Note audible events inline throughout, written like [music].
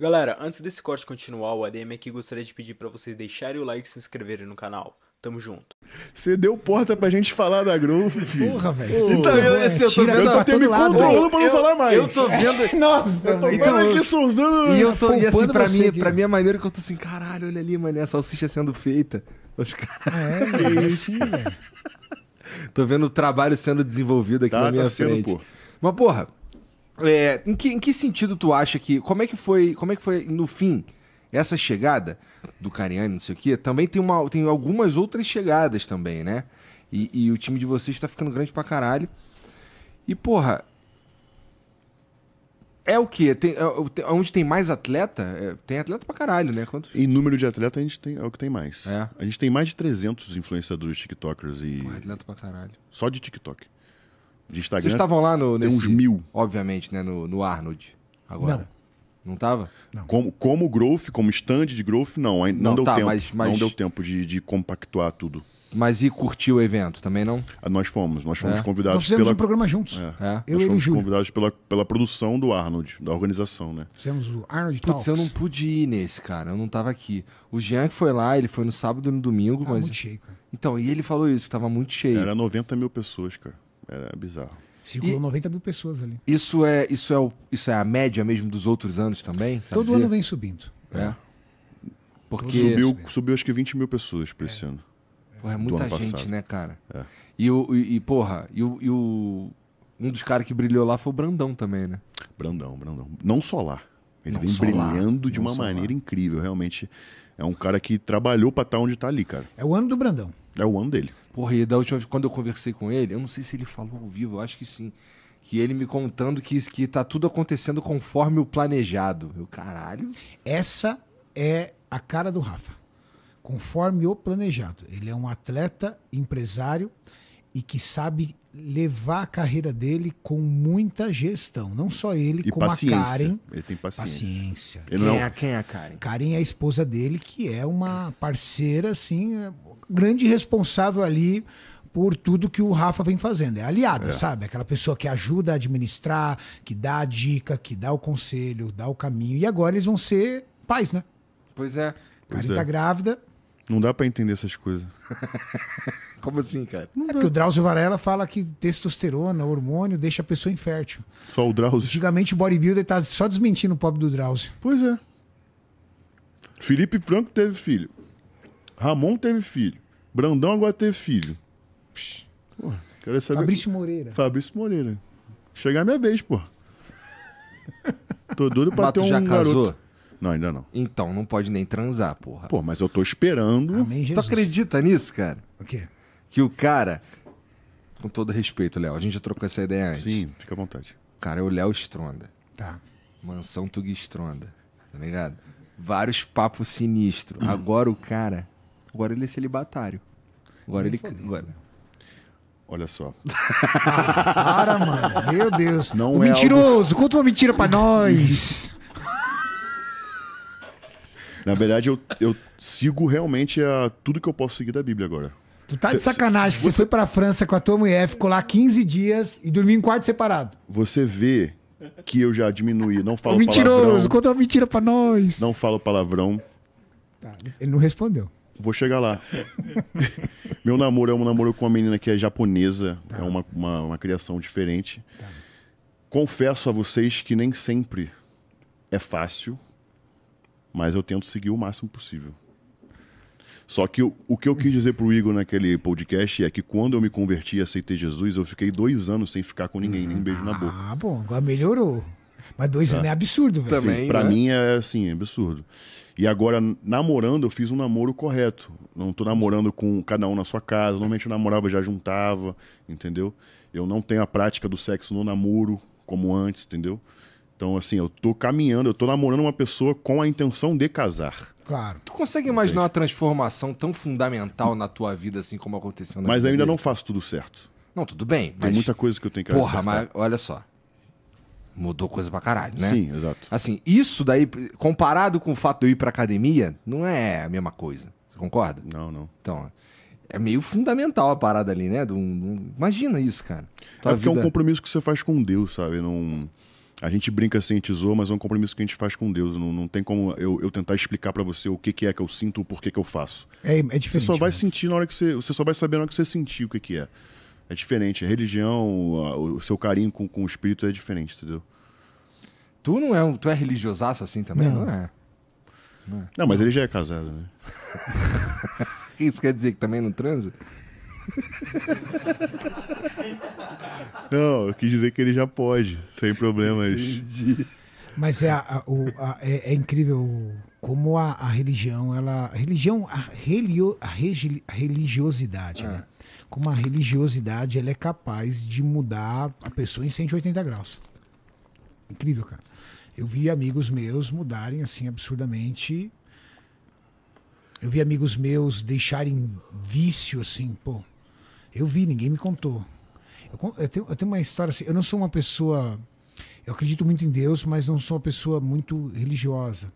Galera, antes desse corte continuar, o ADM aqui gostaria de pedir para vocês deixarem o like e se inscreverem no canal. Tamo junto. Você deu porta pra gente falar da Groove, filho. Porra, tá velho. Então, eu, assim, eu tô vendo... Eu tô me controlando pra não eu, falar mais. Eu tô vendo... [laughs] Nossa, eu tô vendo então, aqui soltando... E eu tô... E assim, pra mim, aqui. pra mim é maneiro que eu tô assim, caralho, olha ali, mano, a salsicha sendo feita. Os caras... É, [laughs] é isso, velho. Tô vendo o trabalho sendo desenvolvido aqui tá, na tá minha tá sendo, frente. Pô. Mas, porra... É, em, que, em que sentido tu acha que. Como é que foi. Como é que foi, no fim, essa chegada do Cariani, não sei o quê? Também tem, uma, tem algumas outras chegadas também, né? E, e o time de vocês tá ficando grande pra caralho. E, porra. É o quê? Tem, é, onde tem mais atleta? É, tem atleta pra caralho, né? Quantos... Em número de atleta, a gente tem, é o que tem mais. É. A gente tem mais de 300 influenciadores, tiktokers e. Porra, atleta pra caralho. Só de tiktok de Instagram. Vocês estavam lá no. Tem nesse, uns mil. Obviamente, né? No, no Arnold. Agora. Não. Não tava? Não. Como, como growth, como stand de growth, não. Não, não deu tá, tempo. Mas, mas... Não deu tempo de, de compactuar tudo. Mas e curtiu o evento também não? Ah, nós fomos, nós fomos é. convidados. Nós fizemos pela... um programa juntos. É. É. Eu fomos e convidados pela, pela produção do Arnold, da organização, né? Fizemos o Arnold Putz, Talks. eu não pude ir nesse, cara. Eu não tava aqui. O Jean que foi lá, ele foi no sábado e no domingo, tava mas. Muito cheio, cara. Então, e ele falou isso, que tava muito cheio. Era 90 mil pessoas, cara era bizarro. Circulou e 90 mil pessoas ali. Isso é, isso, é o, isso é a média mesmo dos outros anos também? Todo dizer? ano vem subindo. É. Porque... Subiu, subiu acho que 20 mil pessoas para é. esse ano. Porra, é muita gente, passado. né, cara? É. E, o, e, e, porra, e, o, e o, um dos caras que brilhou lá foi o Brandão também, né? Brandão, Brandão. Não só lá. Ele Não vem brilhando lá. de Não uma maneira lá. incrível, realmente. É um cara que trabalhou para estar tá onde está ali, cara. É o ano do Brandão. É o ano dele. Porra, e da última vez, quando eu conversei com ele, eu não sei se ele falou ao vivo, eu acho que sim. Que ele me contando que, que tá tudo acontecendo conforme o planejado. Eu, caralho. Essa é a cara do Rafa. Conforme o planejado. Ele é um atleta, empresário e que sabe levar a carreira dele com muita gestão. Não só ele, e como paciência. a Karen. Ele tem paciência. paciência. Ele quem, não... é, quem é a Karen? Karen é a esposa dele, que é uma parceira, assim, é grande responsável ali por tudo que o Rafa vem fazendo. É aliada, é. sabe? Aquela pessoa que ajuda a administrar, que dá a dica, que dá o conselho, dá o caminho. E agora eles vão ser pais, né? Pois é. Pois Karen tá é. tá grávida. Não dá para entender essas coisas. [laughs] Como assim, cara? Não é porque o Drauzio Varela fala que testosterona, hormônio, deixa a pessoa infértil. Só o Drauzio. Antigamente o bodybuilder tá só desmentindo o pobre do Drauzio. Pois é. Felipe Franco teve filho. Ramon teve filho. Brandão agora teve filho. Pô, quero saber. Fabrício Moreira. Fabrício Moreira. Chegar a minha vez, pô. Tô duro pra Mato ter um já garoto. casou? Não, ainda não. Então, não pode nem transar, porra. Pô, mas eu tô esperando. Amém, Jesus. Tu acredita nisso, cara? O quê? Que o cara. Com todo respeito, Léo, a gente já trocou essa ideia antes. Sim, fica à vontade. O cara é o Léo Stronda. Tá. Mansão Tug Stronda. Tá ligado? Vários papos sinistros. Hum. Agora o cara Agora ele é celibatário. Agora Nem ele. Agora... Olha só. Ah, para, mano. Meu Deus. Não é mentiroso, algo... conta uma mentira pra nós. [laughs] Na verdade, eu, eu sigo realmente a, tudo que eu posso seguir da Bíblia agora. Tu tá cê, de sacanagem que você foi pra França com a tua mulher, ficou lá 15 dias e dormiu em quarto separado. Você vê que eu já diminuí, não falo mentiroso, palavrão. Mentiroso, conta uma mentira pra nós. Não falo palavrão. Tá, ele não respondeu. Vou chegar lá. [laughs] Meu namoro é um namoro com uma menina que é japonesa, tá. é uma, uma, uma, criação diferente. Tá. Confesso a vocês que nem sempre é fácil, mas eu tento seguir o máximo possível. Só que o, o que eu quis dizer pro Igor naquele podcast é que quando eu me converti e aceitei Jesus, eu fiquei dois anos sem ficar com ninguém, nem um beijo na ah, boca. Ah, bom, agora melhorou. Mas dois anos tá. é absurdo, velho. Também, pra né? mim é assim, é absurdo. E agora, namorando, eu fiz um namoro correto. Não tô namorando com cada um na sua casa. Normalmente eu namorava, já juntava, entendeu? Eu não tenho a prática do sexo no namoro, como antes, entendeu? Então, assim, eu tô caminhando, eu tô namorando uma pessoa com a intenção de casar. Claro. Tu consegue imaginar uma transformação tão fundamental na tua vida, assim como aconteceu na Mas ainda dele? não faço tudo certo. Não, tudo bem. Tem mas... muita coisa que eu tenho que Porra, acertar. mas olha só mudou coisa pra caralho, né? Sim, exato. Assim, isso daí, comparado com o fato de eu ir pra academia, não é a mesma coisa. Você concorda? Não, não. Então, é meio fundamental a parada ali, né? Do, um, imagina isso, cara. É Tua é porque vida... é um compromisso que você faz com Deus, sabe? Não... A gente brinca assim, tesouro, mas é um compromisso que a gente faz com Deus. Não, não tem como eu, eu tentar explicar para você o que, que é que eu sinto, o porquê que eu faço. É, é diferente. Você só vai né? sentir na hora que você. Você só vai saber na hora que você sentir o que, que é. É diferente. A religião, o seu carinho com, com o espírito é diferente, entendeu? Tu não é um, tu é religiosaço assim também? Não, não é. Não, é. não mas ele já é casado, né? [laughs] isso quer dizer que também não transa? [laughs] não, eu quis dizer que ele já pode, sem problemas. Entendi. Mas é, a, o, a, é, é, incrível como a, a, religião, ela, a religião, a, relio, a, regi, a religiosidade, né? é. né? como a religiosidade ela é capaz de mudar a pessoa em 180 graus. Incrível, cara. Eu vi amigos meus mudarem assim absurdamente. Eu vi amigos meus deixarem vício assim, pô. Eu vi, ninguém me contou. Eu, eu, tenho, eu tenho uma história assim. Eu não sou uma pessoa. Eu acredito muito em Deus, mas não sou uma pessoa muito religiosa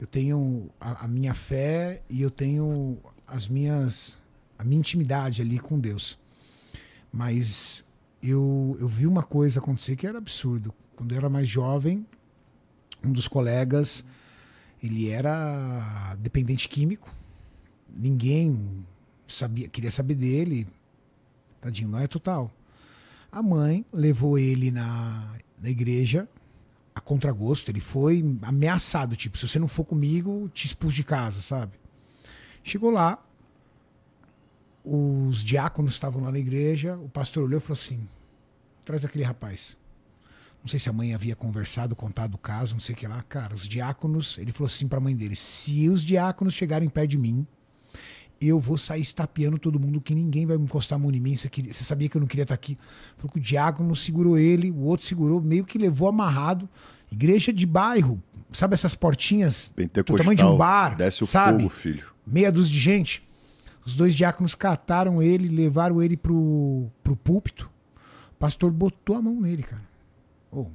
eu tenho a, a, minha fé e eu tenho as minhas a minha intimidade ali com Deus. Mas eu, eu vi uma coisa acontecer que era absurdo. Quando eu era mais jovem, um dos colegas, ele era dependente químico. Ninguém sabia, queria saber dele. Tadinho, não é total. A mãe levou ele na, na igreja a contragosto, ele foi ameaçado, tipo, se você não for comigo, te expulso de casa, sabe? Chegou lá, os diáconos estavam lá na igreja, o pastor olhou e falou assim: traz aquele rapaz. Não sei se a mãe havia conversado, contado o caso, não sei o que lá. Cara, os diáconos, ele falou assim para a mãe dele: se os diáconos chegarem perto de mim, eu vou sair estapeando todo mundo, que ninguém vai me encostar a mão em mim. Você, queria, você sabia que eu não queria estar aqui. Porque que o diácono segurou ele, o outro segurou, meio que levou amarrado. Igreja de bairro, sabe essas portinhas do é tamanho de um bar? Desce o sabe? fogo, filho. Meia dúzia de gente. Os dois diáconos cataram ele, levaram ele pro, pro púlpito. O pastor botou a mão nele, cara. Oh,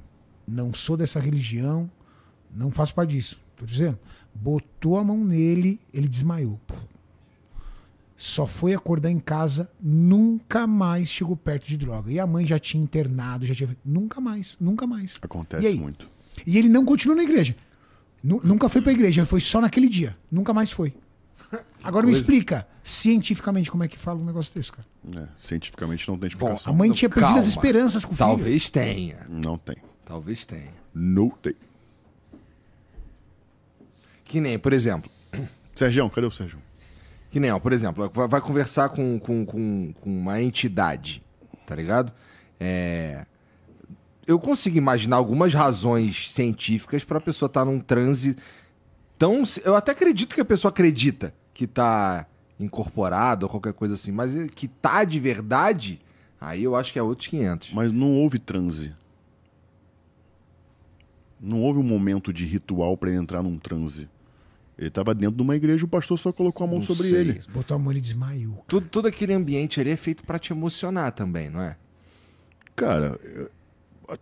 não sou dessa religião, não faço parte disso. Tô dizendo. Botou a mão nele, ele desmaiou. Pô só foi acordar em casa, nunca mais chegou perto de droga. E a mãe já tinha internado, já tinha. Nunca mais, nunca mais. Acontece e muito. E ele não continua na igreja. nunca foi pra igreja, foi só naquele dia. Nunca mais foi. Agora me explica, cientificamente, como é que fala um negócio desse, cara? É, cientificamente não tem explicação. Bom, a mãe tinha perdido Calma. as esperanças com o filho. Talvez tenha. Não tem. Talvez tenha. Não tem. Que nem, por exemplo. Sergião, cadê o Sergião? Que nem, ó, por exemplo, vai conversar com, com, com, com uma entidade, tá ligado? É... Eu consigo imaginar algumas razões científicas para a pessoa estar tá num transe tão. Eu até acredito que a pessoa acredita que tá incorporado ou qualquer coisa assim, mas eh, que tá de verdade, aí eu acho que é outros 500. Mas não houve transe. Não houve um momento de ritual para entrar num transe. Ele estava dentro de uma igreja, o pastor só colocou a mão não sobre sei. ele. Botou a mão e desmaiou. Tudo, todo aquele ambiente ali é feito para te emocionar também, não é? Cara,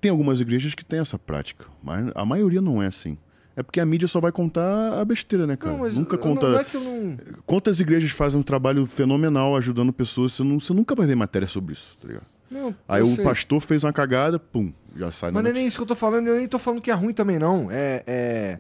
tem algumas igrejas que tem essa prática, mas a maioria não é assim. É porque a mídia só vai contar a besteira, né, cara? Não, nunca conta. Não, não é que eu não... Quantas igrejas fazem um trabalho fenomenal ajudando pessoas? Você, não, você nunca vai ver matéria sobre isso, tá ligado? Não, Aí o pastor fez uma cagada, pum, já sai Mas não é nem isso que eu tô falando, eu nem tô falando que é ruim também, não. É. é...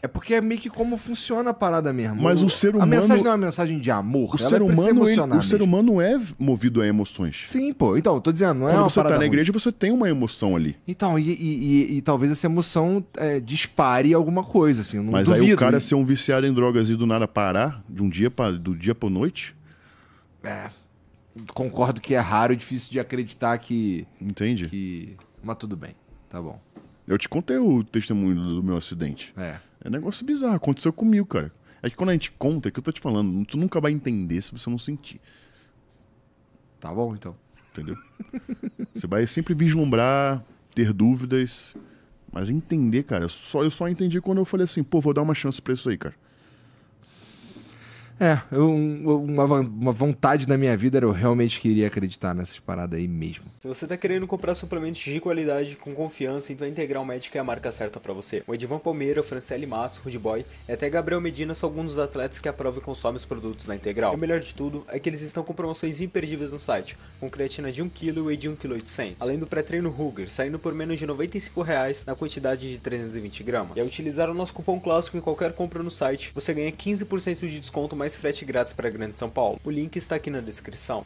É porque é meio que como funciona a parada mesmo. Mas o ser humano. A mensagem não é uma mensagem de amor. O ser é humano, se ele, o ser humano é movido a emoções. Sim, pô. Então, eu tô dizendo, não é Quando uma você tá parada tá na ruim. igreja, você tem uma emoção ali. Então, e, e, e, e talvez essa emoção é, dispare alguma coisa, assim. Mas duvido, aí o cara ser um viciado em drogas e do nada parar, de um dia para do dia pra noite. É. Concordo que é raro e é difícil de acreditar que. Entende? Que... Mas tudo bem. Tá bom. Eu te contei o testemunho do meu acidente. É. É um negócio bizarro. Aconteceu comigo, cara. É que quando a gente conta, é que eu tô te falando, tu nunca vai entender se você não sentir. Tá bom, então. Entendeu? você vai sempre vislumbrar, ter dúvidas, mas entender, cara. Só, eu só entendi quando eu falei assim, pô, vou dar uma chance pra isso aí, cara. É, eu, uma, uma vontade da minha vida era eu realmente queria acreditar nessas paradas aí mesmo. Se você tá querendo comprar suplementos de qualidade com confiança, então Integral Médica é a marca certa para você. O Edivan Palmeira, Franciele Matos, o Boy e até Gabriel Medina são alguns dos atletas que aprovam e consomem os produtos na Integral. E o melhor de tudo é que eles estão com promoções imperdíveis no site, com creatina de 1kg e de 1,8kg, além do pré-treino Ruger, saindo por menos de R$ 95 reais na quantidade de 320 gramas. E ao utilizar o nosso cupom clássico em qualquer compra no site, você ganha 15% de desconto mais mais frete grátis para a Grande São Paulo. O link está aqui na descrição.